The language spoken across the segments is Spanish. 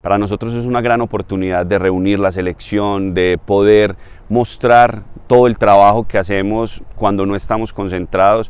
Para nosotros es una gran oportunidad de reunir la selección, de poder mostrar todo el trabajo que hacemos cuando no estamos concentrados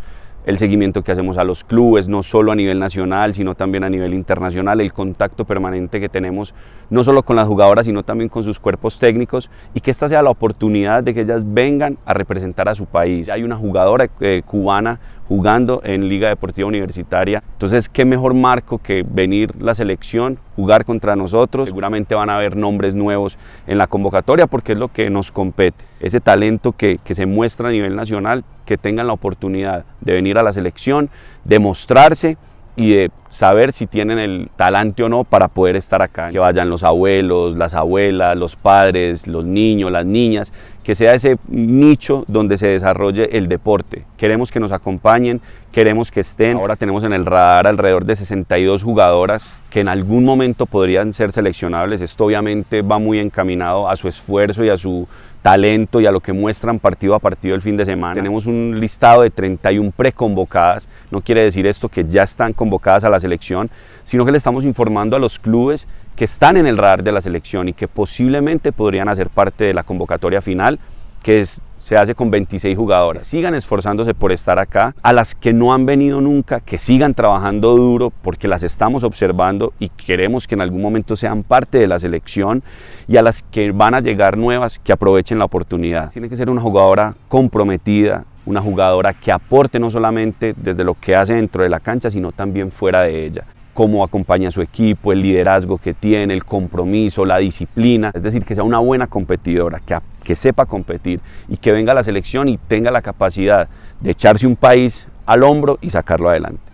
el seguimiento que hacemos a los clubes, no solo a nivel nacional, sino también a nivel internacional, el contacto permanente que tenemos, no solo con las jugadoras, sino también con sus cuerpos técnicos, y que esta sea la oportunidad de que ellas vengan a representar a su país. Hay una jugadora eh, cubana jugando en Liga Deportiva Universitaria, entonces qué mejor marco que venir la selección, jugar contra nosotros, seguramente van a haber nombres nuevos en la convocatoria porque es lo que nos compete, ese talento que se muestra a nivel nacional que tengan la oportunidad de venir a la selección, de mostrarse y de saber si tienen el talante o no para poder estar acá. Que vayan los abuelos, las abuelas, los padres, los niños, las niñas, que sea ese nicho donde se desarrolle el deporte. Queremos que nos acompañen, queremos que estén. Ahora tenemos en el radar alrededor de 62 jugadoras que en algún momento podrían ser seleccionables. Esto obviamente va muy encaminado a su esfuerzo y a su talento y a lo que muestran partido a partido el fin de semana. Tenemos un listado de 31 preconvocadas. No quiere decir esto que ya están convocadas a la selección, sino que le estamos informando a los clubes que están en el radar de la selección y que posiblemente podrían hacer parte de la convocatoria final, que se hace con 26 jugadores. Sigan esforzándose por estar acá, a las que no han venido nunca, que sigan trabajando duro porque las estamos observando y queremos que en algún momento sean parte de la selección y a las que van a llegar nuevas, que aprovechen la oportunidad. Tiene que ser una jugadora comprometida, una jugadora que aporte no solamente desde lo que hace dentro de la cancha, sino también fuera de ella cómo acompaña a su equipo, el liderazgo que tiene, el compromiso, la disciplina, es decir, que sea una buena competidora, que, sepa competir y que venga a la selección y tenga la capacidad de echarse un país al hombro y sacarlo adelante.